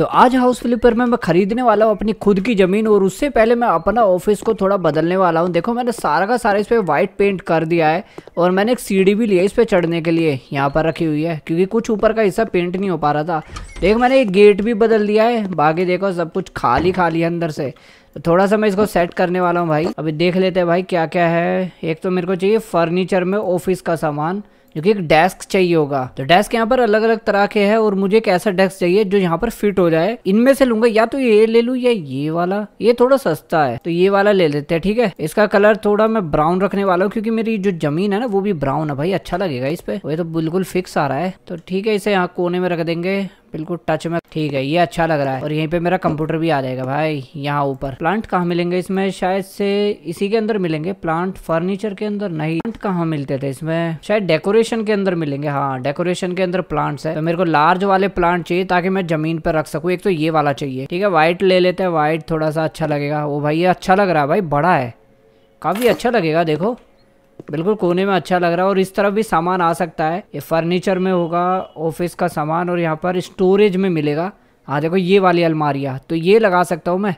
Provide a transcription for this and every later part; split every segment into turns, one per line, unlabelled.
तो आज house flipper में मैं खरीदने वाला हूँ अपनी खुद की ज़मीन और उससे पहले मैं अपना ऑफिस को थोड़ा बदलने वाला हूँ देखो मैंने सारा का सारा इस पर वाइट पेंट कर दिया है और मैंने एक सीढ़ी भी लिया इस पर चढ़ने के लिए यहाँ पर रखी हुई है क्योंकि कुछ ऊपर का हिस्सा पेंट नहीं हो पा रहा था देख मैंने एक गेट भी बदल दिया है बाकी देखो सब कुछ खाली खाली है अंदर से तो थोड़ा सा मैं इसको सेट करने वाला हूँ भाई अभी देख लेते हैं भाई क्या क्या है एक तो मेरे को चाहिए फर्नीचर में ऑफिस का सामान जो एक डेस्क चाहिए होगा तो डेस्क यहाँ पर अलग अलग तरह के है और मुझे एक ऐसा डेस्क चाहिए जो यहाँ पर फिट हो जाए इनमें से लूंगा या तो ये ले लू या ये वाला ये थोड़ा सस्ता है तो ये वाला ले लेते हैं ठीक है इसका कलर थोड़ा मैं ब्राउन रखने वाला हूँ क्योंकि मेरी जो जमीन है ना वो भी ब्राउन है भाई अच्छा लगेगा इस पे वही तो बिल्कुल फिक्स आ रहा है तो ठीक है इसे यहाँ कोने में रख देंगे बिल्कुल टच में ठीक है ये अच्छा लग रहा है और यहीं पे मेरा कंप्यूटर भी आ जाएगा भाई यहाँ ऊपर प्लांट कहाँ मिलेंगे इसमें शायद से इसी के अंदर मिलेंगे प्लांट फर्नीचर के अंदर नहीं प्लांट कहाँ मिलते थे इसमें शायद डेकोरेट डेकोरेशन के अंदर मिलेंगे हाँ डेकोरेशन के अंदर प्लांट्स है तो मेरे को लार्ज वाले प्लांट चाहिए ताकि मैं जमीन पर रख सकूँ एक तो ये वाला चाहिए ठीक है व्हाइट ले लेते हैं व्हाइट थोड़ा सा अच्छा लगेगा वो भाई ये अच्छा लग रहा है भाई बड़ा है काफ़ी अच्छा लगेगा देखो बिल्कुल कोने में अच्छा लग रहा है और इस तरफ भी सामान आ सकता है ये फर्नीचर में होगा ऑफिस का सामान और यहाँ पर स्टोरेज में मिलेगा हाँ देखो ये वाली अलमारियाँ तो ये लगा सकता हूँ मैं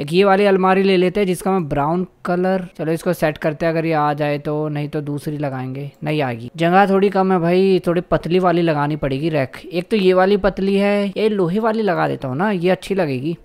एक ये वाली अलमारी ले लेते हैं जिसका मैं ब्राउन कलर चलो इसको सेट करते हैं अगर ये आ जाए तो नहीं तो दूसरी लगाएंगे नहीं आएगी जगह थोड़ी कम है भाई थोड़ी पतली वाली लगानी पड़ेगी रैक एक तो ये वाली पतली है ये लोहे वाली लगा देता हूँ ना ये अच्छी लगेगी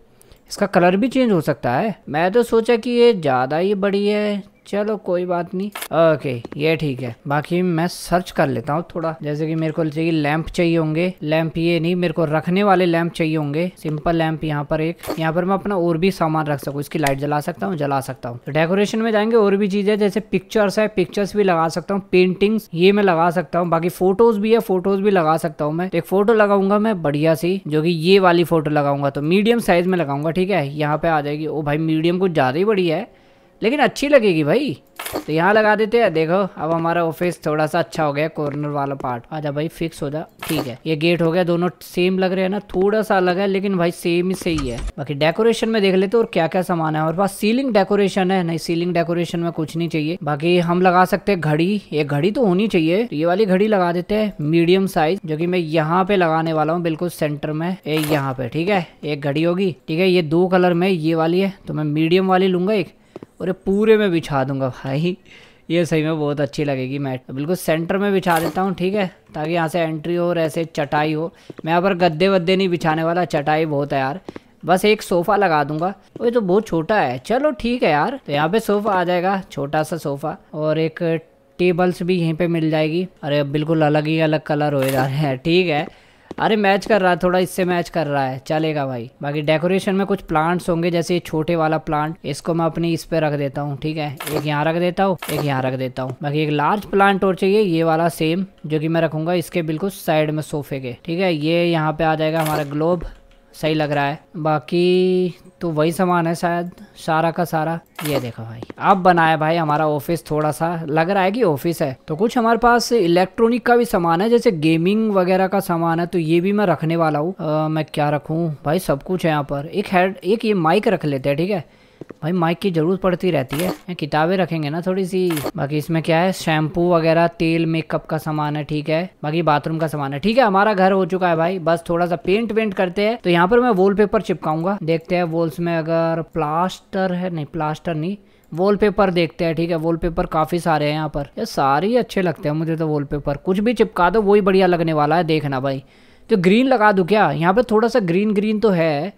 इसका कलर भी चेंज हो सकता है मैं तो सोचा कि ये ज़्यादा ही बड़ी है चलो कोई बात नहीं ओके ये ठीक है बाकी मैं सर्च कर लेता हूँ थोड़ा जैसे कि मेरे को चाहिए लैंप चाहिए होंगे लैंप ये नहीं मेरे को रखने वाले लैंप चाहिए होंगे सिंपल लैंप यहाँ पर एक यहाँ पर मैं अपना और भी सामान रख सकूँ इसकी लाइट जला सकता हूँ जला सकता हूँ डेकोरेशन में जाएंगे और भी चीज़ें जैसे पिक्चर्स है पिक्चर्स भी लगा सकता हूँ पेंटिंग्स ये मैं लगा सकता हूँ बाकी फोटोज भी है फोटोज भी लगा सकता हूँ मैं एक फोटो लगाऊंगा मैं बढ़िया सी जो की ये वाली फोटो लगाऊंगा तो मीडियम साइज में लगाऊंगा ठीक है यहाँ पे आ जाएगी ओ भाई मीडियम कुछ ज़्यादा ही बढ़िया है लेकिन अच्छी लगेगी भाई तो यहाँ लगा देते हैं देखो अब हमारा ऑफिस थोड़ा सा अच्छा हो गया कॉर्नर वाला पार्ट आजा भाई फिक्स हो जा ठीक है ये गेट हो गया दोनों सेम लग रहे हैं ना थोड़ा सा अलग है लेकिन भाई सेम ही सही है बाकी डेकोरेशन में देख लेते और क्या क्या सामान है और पास सीलिंग डेकोरेशन है नहीं सीलिंग डेकोरेशन में कुछ नहीं चाहिए बाकी हम लगा सकते हैं घड़ी ये घड़ी तो होनी चाहिए तो ये वाली घड़ी लगा देते है मीडियम साइज जो की मैं यहाँ पे लगाने वाला हूँ बिल्कुल सेंटर में यहाँ पे ठीक है एक घड़ी होगी ठीक है ये दो कलर में ये वाली है तो मैं मीडियम वाली लूंगा एक और पूरे में बिछा दूंगा भाई ये सही में बहुत अच्छी लगेगी मैट बिल्कुल सेंटर में बिछा देता हूँ ठीक है ताकि यहाँ से एंट्री हो और ऐसे चटाई हो मैं यहाँ पर गद्दे वद्दे नहीं बिछाने वाला चटाई बहुत है यार बस एक सोफ़ा लगा दूंगा वो तो बहुत छोटा है चलो ठीक है यार तो यहाँ पे सोफ़ा आ जाएगा छोटा सा सोफ़ा और एक टेबल्स भी यहीं पर मिल जाएगी अरे बिल्कुल अलग ही अलग कलर हो जा रहे हैं ठीक है अरे मैच कर रहा है थोड़ा इससे मैच कर रहा है चलेगा भाई बाकी डेकोरेशन में कुछ प्लांट्स होंगे जैसे ये छोटे वाला प्लांट इसको मैं अपनी इस पे रख देता हूँ ठीक है एक यहाँ रख देता हूँ एक यहाँ रख देता हूँ बाकी एक लार्ज प्लांट और चाहिए ये वाला सेम जो की मैं रखूंगा इसके बिल्कुल साइड में सोफे के ठीक है ये यहाँ पे आ जाएगा हमारा ग्लोब सही लग रहा है बाकी तो वही सामान है शायद सारा का सारा ये देखो भाई अब बनाया भाई हमारा ऑफिस थोड़ा सा लग रहा है कि ऑफिस है तो कुछ हमारे पास इलेक्ट्रॉनिक का भी सामान है जैसे गेमिंग वगैरह का सामान है तो ये भी मैं रखने वाला हूँ मैं क्या रखूँ भाई सब कुछ है यहाँ पर एक हेड एक ये माइक रख लेते हैं ठीक है भाई माइक की ज़रूरत पड़ती रहती है किताबें रखेंगे ना थोड़ी सी बाकी इसमें क्या है शैम्पू वगैरह तेल मेकअप का सामान है ठीक है बाकी बाथरूम का सामान है ठीक है हमारा घर हो चुका है भाई बस थोड़ा सा पेंट वेंट करते हैं तो यहाँ पर मैं वॉल पेपर चिपकाऊंगा देखते हैं वॉल्स में अगर प्लास्टर है नहीं प्लास्टर नहीं वॉलपेपर देखते हैं ठीक है वॉलपेपर काफी सारे हैं यहाँ पर ये सारे ही अच्छे लगते हैं मुझे तो वॉलपेपर कुछ भी चिपका दो वही बढ़िया लगने वाला है देखना भाई तो ग्रीन लगा दूँ क्या यहाँ पे थोड़ा सा ग्रीन ग्रीन तो है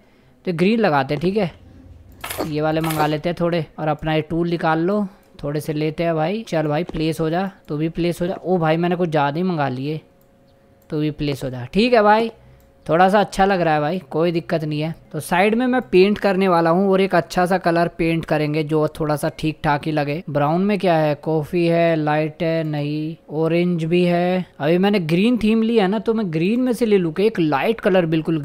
तो ग्रीन लगाते हैं ठीक है ये वाले मंगा लेते हैं थोड़े और अपना ये टूल निकाल लो थोड़े से लेते हैं भाई चल भाई प्लेस हो जा तो भी प्लेस हो जा ओ भाई मैंने कुछ ज़्यादा ही मंगा लिए तो भी प्लेस हो जा ठीक है भाई थोड़ा सा अच्छा लग रहा है भाई कोई दिक्कत नहीं है तो साइड में मैं पेंट करने वाला हूँ और एक अच्छा सा कलर पेंट करेंगे जो थोड़ा सा ठीक ठाक ही लगे ब्राउन में क्या है कॉफी है लाइट है नहीं ऑरेंज भी है अभी मैंने ग्रीन थीम ली है ना तो मैं ग्रीन में से ले लू एक लाइट कलर बिल्कुल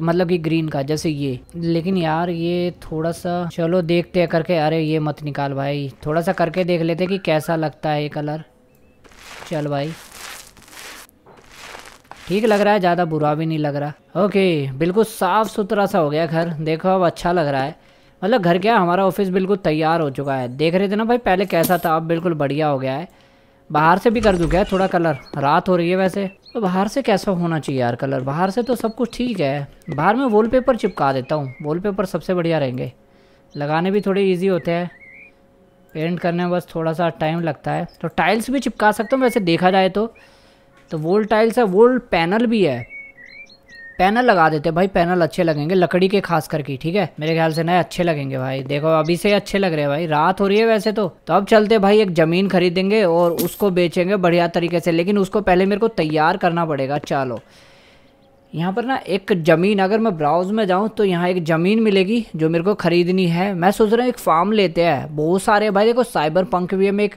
मतलब की ग्रीन का जैसे ये लेकिन यार ये थोड़ा सा चलो देखते है करके अरे ये मत निकाल भाई थोड़ा सा करके देख लेते कि कैसा लगता है ये कलर चल भाई ठीक लग रहा है ज़्यादा बुरा भी नहीं लग रहा ओके बिल्कुल साफ़ सुथरा सा हो गया घर देखो अब अच्छा लग रहा है मतलब घर क्या हमारा ऑफिस बिल्कुल तैयार हो चुका है देख रहे थे ना भाई पहले कैसा था अब बिल्कुल बढ़िया हो गया है बाहर से भी कर दूँ क्या थोड़ा कलर रात हो रही है वैसे तो बाहर से कैसा होना चाहिए यार कलर बाहर से तो सब कुछ ठीक है बाहर में पेपर चिपका देता हूँ पेपर सबसे बढ़िया रहेंगे लगाने भी थोड़े इजी होते हैं पेंट करने में बस थोड़ा सा टाइम लगता है तो टाइल्स भी चिपका सकता हूँ वैसे देखा जाए तो तो वोल टाइल्स है वोल पैनल भी है पैनल लगा देते भाई पैनल अच्छे लगेंगे लकड़ी के खास करके ठीक है मेरे ख्याल से नए अच्छे लगेंगे भाई देखो अभी से अच्छे लग रहे हैं भाई रात हो रही है वैसे तो तो अब चलते भाई एक ज़मीन खरीदेंगे और उसको बेचेंगे बढ़िया तरीके से लेकिन उसको पहले मेरे को तैयार करना पड़ेगा चलो यहाँ पर ना एक ज़मीन अगर मैं ब्राउज में जाऊँ तो यहाँ एक ज़मीन मिलेगी जो मेरे को ख़रीदनी है मैं सोच रहा हूँ एक फार्म लेते हैं बहुत सारे भाई देखो साइबर पंख भी है मैं एक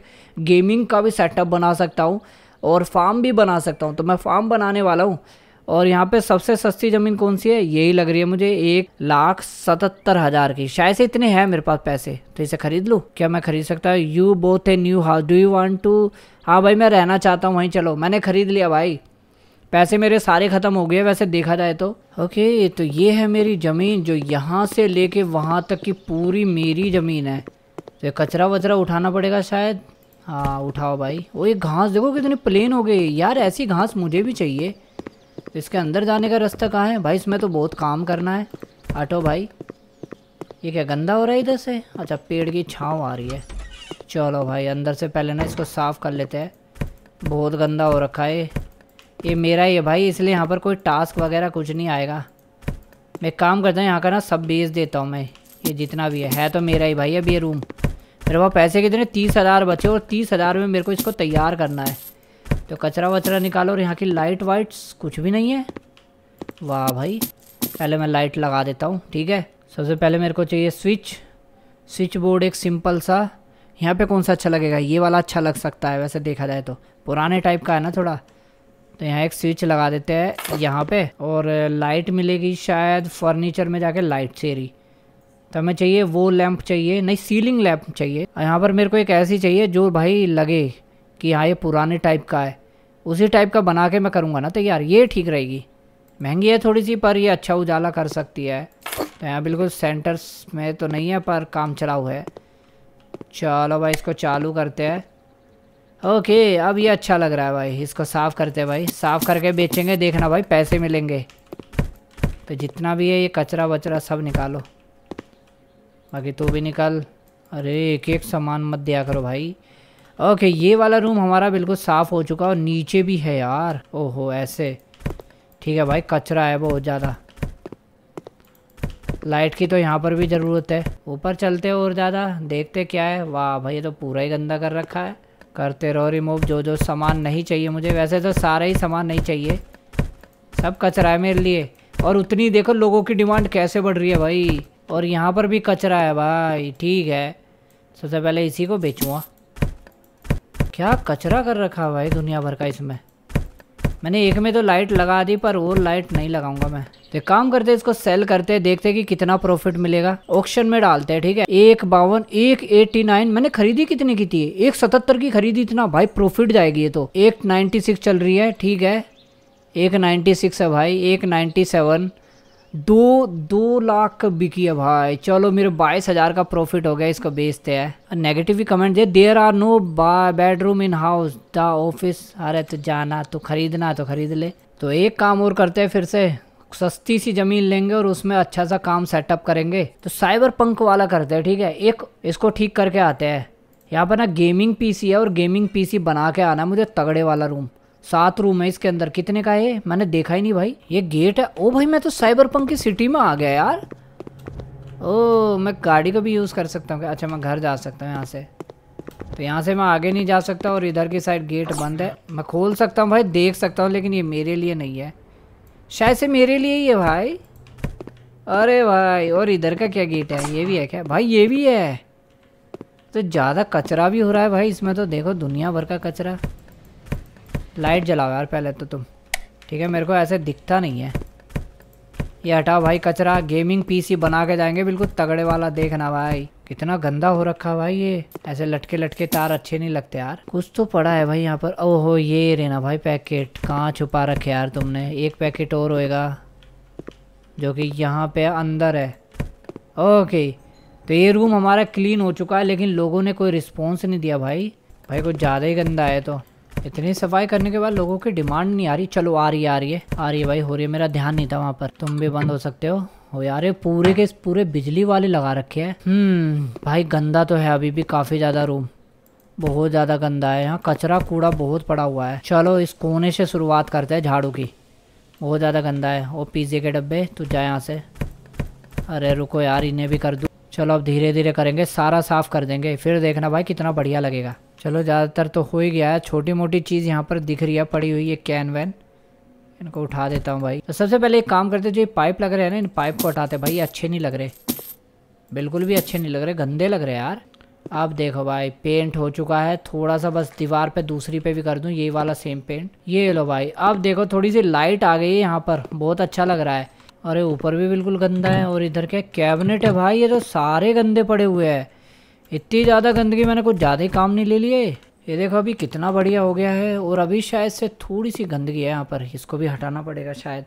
गेमिंग का भी सेटअप बना सकता हूँ और फार्म भी बना सकता हूँ तो मैं फार्म बनाने वाला हूँ और यहाँ पे सबसे सस्ती ज़मीन कौन सी है यही लग रही है मुझे एक लाख सतहत्तर हज़ार की शायद से इतने हैं मेरे पास पैसे तो इसे ख़रीद लूँ क्या मैं ख़रीद सकता हूँ you both a new house do you want to हाँ भाई मैं रहना चाहता हूँ वहीं चलो मैंने ख़रीद लिया भाई पैसे मेरे सारे ख़त्म हो गए वैसे देखा जाए तो ओके तो ये है मेरी ज़मीन जो यहाँ से लेके वहाँ तक की पूरी मेरी ज़मीन है तो कचरा वचरा उठाना पड़ेगा शायद हाँ उठाओ भाई वो ये घास देखो कितनी प्लेन हो गई यार ऐसी घास मुझे भी चाहिए इसके अंदर जाने का रास्ता कहाँ है भाई इसमें तो बहुत काम करना है आटो भाई ये क्या गंदा हो रहा है इधर से अच्छा पेड़ की छाँव आ रही है चलो भाई अंदर से पहले ना इसको साफ़ कर लेते हैं बहुत गंदा हो रखा है ये मेरा ही है भाई इसलिए यहाँ पर कोई टास्क वगैरह कुछ नहीं आएगा मैं काम करता हूँ यहाँ का ना सब बेच देता हूँ मैं ये जितना भी है है तो मेरा ही भाई अब ये रूम मेरे पास पैसे कितने तीस हज़ार बचे और तीस हज़ार में मेरे को इसको तैयार करना है तो कचरा वचरा निकालो और यहाँ की लाइट वाइट्स कुछ भी नहीं है वाह भाई पहले मैं लाइट लगा देता हूँ ठीक है सबसे पहले मेरे को चाहिए स्विच स्विच बोर्ड एक सिंपल सा यहाँ पे कौन सा अच्छा लगेगा ये वाला अच्छा लग सकता है वैसे देखा जाए तो पुराने टाइप का है ना थोड़ा तो यहाँ एक स्विच लगा देते हैं यहाँ पे और लाइट मिलेगी शायद फर्नीचर में जाके लाइट सेरी तो हमें चाहिए वो लैंप चाहिए नहीं सीलिंग लैंप चाहिए यहाँ पर मेरे को एक ऐसी चाहिए जो भाई लगे कि हाँ ये पुराने टाइप का है उसी टाइप का बना के मैं करूँगा ना तो यार ये ठीक रहेगी महंगी है थोड़ी सी पर ये अच्छा उजाला कर सकती है तो यहाँ बिल्कुल सेंटर्स में तो नहीं है पर काम चलाऊ है चलो भाई इसको चालू करते हैं ओके अब ये अच्छा लग रहा है भाई इसको साफ़ करते हैं भाई साफ़ करके बेचेंगे देखना भाई पैसे मिलेंगे तो जितना भी है ये कचरा वचरा सब निकालो बाकी तो भी निकाल अरे एक एक सामान मत दिया करो भाई ओके ये वाला रूम हमारा बिल्कुल साफ़ हो चुका और नीचे भी है यार ओहो ऐसे ठीक है भाई कचरा है बहुत ज़्यादा लाइट की तो यहाँ पर भी ज़रूरत है ऊपर चलते और ज़्यादा देखते क्या है वाह भाई ये तो पूरा ही गंदा कर रखा है करते रहो रिमूव जो जो सामान नहीं चाहिए मुझे वैसे तो सारा ही सामान नहीं चाहिए सब कचरा है मेरे लिए और उतनी देखो लोगों की डिमांड कैसे बढ़ रही है भाई और यहाँ पर भी कचरा है भाई ठीक है सबसे पहले इसी को बेचूँगा क्या कचरा कर रखा है भाई दुनिया भर का इसमें मैंने एक में तो लाइट लगा दी पर और लाइट नहीं लगाऊंगा मैं तो काम करते इसको सेल करते देखते कि कितना प्रॉफिट मिलेगा ऑक्शन में डालते हैं ठीक है एक बावन एक एट्टी नाइन मैंने खरीदी कितने की थी एक सतहत्तर की खरीदी इतना भाई प्रॉफिट जाएगी ये तो एक नाइन्टी सिक्स चल रही है ठीक है एक नाइन्टी सिक्स है भाई एक नाइन्टी सेवन दो दो लाख का बिकी है भाई चलो मेरे बाईस हज़ार का प्रॉफिट हो गया इसको बेचते हैं नेगेटिव भी कमेंट दे there are no bedroom in house the office अरे तो जाना तो खरीदना तो खरीद ले तो एक काम और करते हैं फिर से सस्ती सी ज़मीन लेंगे और उसमें अच्छा सा काम सेटअप करेंगे तो साइबर पंख वाला करते हैं ठीक है एक इसको ठीक करके आते हैं यहाँ पर ना गेमिंग पीसी है और गेमिंग पीसी बना के आना मुझे तगड़े वाला रूम सात रूम है इसके अंदर कितने का है मैंने देखा ही नहीं भाई ये गेट है ओ भाई मैं तो साइबर पंक की सिटी में आ गया यार ओ मैं गाड़ी का भी यूज़ कर सकता हूँ अच्छा मैं घर जा सकता हूँ यहाँ से तो यहाँ से मैं आगे नहीं जा सकता और इधर की साइड गेट बंद है मैं खोल सकता हूँ भाई देख सकता हूँ लेकिन ये मेरे लिए नहीं है शायद से मेरे लिए ही है भाई अरे भाई और इधर का क्या गेट है ये भी है क्या भाई ये भी है तो ज़्यादा कचरा भी हो रहा है भाई इसमें तो देखो दुनिया भर का कचरा लाइट जलाओ यार पहले तो तुम ठीक है मेरे को ऐसे दिखता नहीं है ये हटाओ भाई कचरा गेमिंग पीसी बना के जाएंगे बिल्कुल तगड़े वाला देखना भाई कितना गंदा हो रखा भाई ये ऐसे लटके लटके तार अच्छे नहीं लगते यार कुछ तो पड़ा है भाई यहाँ पर ओहो ये रहना भाई पैकेट कहाँ छुपा रखे यार तुमने एक पैकेट और होएगा जो कि यहाँ पे अंदर है ओके तो ये रूम हमारा क्लीन हो चुका है लेकिन लोगों ने कोई रिस्पॉन्स नहीं दिया भाई भाई कुछ ज़्यादा ही गंदा है तो इतनी सफाई करने के बाद लोगों की डिमांड नहीं आ रही चलो आ रही आ रही है आ रही है भाई हो रही है मेरा ध्यान नहीं था वहाँ पर तुम भी बंद हो सकते हो हो यार ये पूरे के पूरे बिजली वाले लगा रखे हैं हम्म भाई गंदा तो है अभी भी काफ़ी ज़्यादा रूम बहुत ज़्यादा गंदा है यहाँ कचरा कूड़ा बहुत पड़ा हुआ है चलो इस कोने से शुरुआत करते हैं झाड़ू की बहुत ज़्यादा गंदा है वो पिज्जे के डब्बे तो जाए यहाँ से अरे रुको यार इन्हें भी कर दूँ चलो अब धीरे धीरे करेंगे सारा साफ़ कर देंगे फिर देखना भाई कितना बढ़िया लगेगा चलो ज़्यादातर तो हो ही गया है छोटी मोटी चीज़ यहाँ पर दिख रही है पड़ी हुई है कैन वैन इनको उठा देता हूँ भाई तो सबसे पहले एक काम करते जो ये पाइप लग रहे हैं ना इन पाइप को हटाते भाई अच्छे नहीं लग रहे बिल्कुल भी अच्छे नहीं लग रहे गंदे लग रहे यार अब देखो भाई पेंट हो चुका है थोड़ा सा बस दीवार पे दूसरी पे भी कर दूं ये वाला सेम पेंट ये लो भाई अब देखो थोड़ी सी लाइट आ गई है यहाँ पर बहुत अच्छा लग रहा है अरे ऊपर भी बिल्कुल गंदा है और इधर क्या कैबिनेट है भाई ये तो सारे गंदे पड़े हुए हैं इतनी ज़्यादा गंदगी मैंने कुछ ज़्यादा ही काम नहीं ले लिए ये देखो अभी कितना बढ़िया हो गया है और अभी शायद से थोड़ी सी गंदगी है यहाँ पर इसको भी हटाना पड़ेगा शायद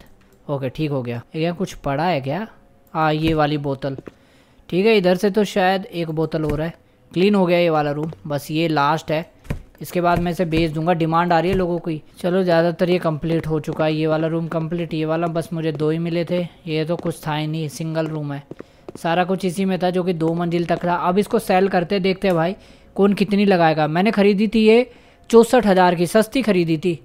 ओके ठीक हो गया यहाँ कुछ पड़ा है क्या हाँ ये वाली बोतल ठीक है इधर से तो शायद एक बोतल हो रहा है क्लीन हो गया ये वाला रूम बस ये लास्ट है इसके बाद मैं इसे बेच दूंगा डिमांड आ रही है लोगों की चलो ज़्यादातर ये कंप्लीट हो चुका है ये वाला रूम कंप्लीट ये वाला बस मुझे दो ही मिले थे ये तो कुछ था ही नहीं सिंगल रूम है सारा कुछ इसी में था जो कि दो मंजिल तक था अब इसको सेल करते देखते हैं भाई कौन कितनी लगाएगा मैंने ख़रीदी थी ये चौंसठ हज़ार की सस्ती ख़रीदी थी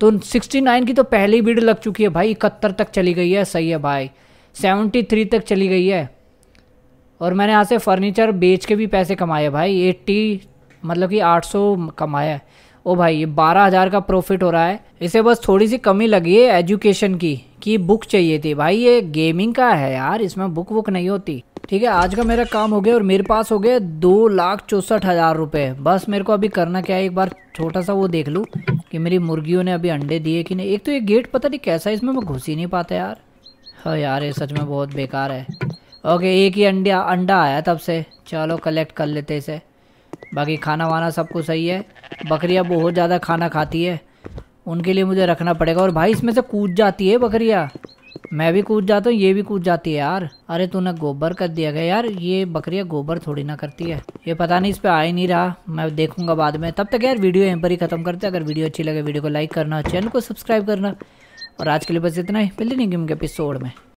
तो सिक्सटी नाइन की तो पहली भीड़ लग चुकी है भाई इकहत्तर तक चली गई है सही है भाई सेवेंटी थ्री तक चली गई है और मैंने यहाँ से फर्नीचर बेच के भी पैसे कमाए भाई एट्टी मतलब कि आठ सौ कमाया है ओ भाई ये बारह हज़ार का प्रॉफिट हो रहा है इसे बस थोड़ी सी कमी लगी है एजुकेशन की कि बुक चाहिए थी भाई ये गेमिंग का है यार इसमें बुक वुक नहीं होती ठीक है आज का मेरा काम हो गया और मेरे पास हो गए दो लाख चौंसठ हज़ार रुपये बस मेरे को अभी करना क्या है एक बार छोटा सा वो देख लूँ कि मेरी मुर्गियों ने अभी अंडे दिए कि नहीं एक तो ये गेट पता नहीं कैसा है इसमें मैं घुस ही नहीं पाता यार हाँ यार ये सच में बहुत बेकार है ओके एक ही अंडा अंडा आया तब से चलो कलेक्ट कर लेते इसे बाकी खाना वाना सब कुछ सही है बकरियाँ बहुत ज़्यादा खाना खाती है उनके लिए मुझे रखना पड़ेगा और भाई इसमें से कूद जाती है बकरियाँ मैं भी कूद जाता हूँ ये भी कूद जाती है यार अरे तूने गोबर कर दिया गया यार ये बकरियाँ गोबर थोड़ी ना करती है ये पता नहीं इस पर आ ही नहीं रहा मैं देखूंगा बाद में तब तक यार वीडियो यहीं पर ही खत्म करते हैं अगर वीडियो अच्छी लगे वीडियो को लाइक करना चैनल को सब्सक्राइब करना और आज के लिए बस इतना ही मिलती नहीं गेम के एपिसोड में